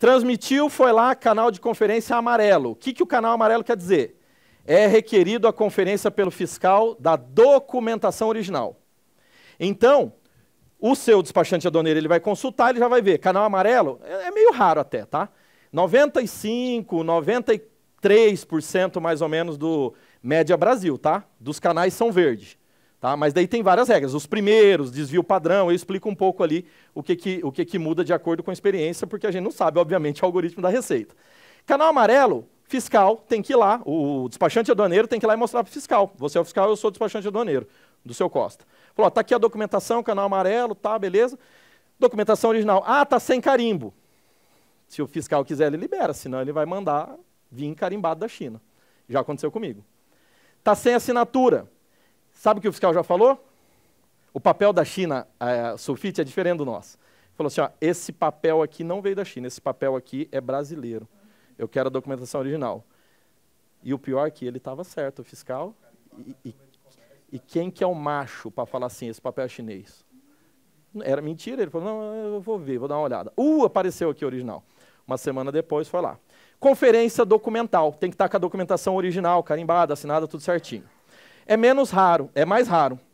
Transmitiu, foi lá, canal de conferência amarelo. O que, que o canal amarelo quer dizer? É requerido a conferência pelo fiscal da documentação original. Então, o seu despachante aduaneiro ele vai consultar, ele já vai ver. Canal amarelo é, é meio raro até, tá? 95, 93% mais ou menos do média Brasil, tá? Dos canais são verdes. Tá? Mas daí tem várias regras. Os primeiros, desvio padrão, eu explico um pouco ali o que, que, o que, que muda de acordo com a experiência, porque a gente não sabe, obviamente, o algoritmo da receita. Canal amarelo, fiscal tem que ir lá, o despachante aduaneiro tem que ir lá e mostrar para o fiscal. Você é o fiscal, eu sou o despachante aduaneiro, do seu Costa. Falou, está aqui a documentação, canal amarelo, tá, beleza. Documentação original. Ah, está sem carimbo. Se o fiscal quiser, ele libera, senão ele vai mandar vir carimbado da China. Já aconteceu comigo. Está sem assinatura. Sabe o que o fiscal já falou? O papel da China, a sulfite, é diferente do nosso. Ele falou assim, ó, esse papel aqui não veio da China, esse papel aqui é brasileiro. Eu quero a documentação original. E o pior é que ele estava certo, o fiscal. E, e, e, quem que é o macho para falar assim, esse papel é chinês? Era mentira, ele falou, não, eu vou ver, vou dar uma olhada. Uh, apareceu aqui o original. Uma semana depois foi lá. Conferência documental, tem que estar tá com a documentação original, carimbada, assinada, tudo certinho é menos raro, é mais raro.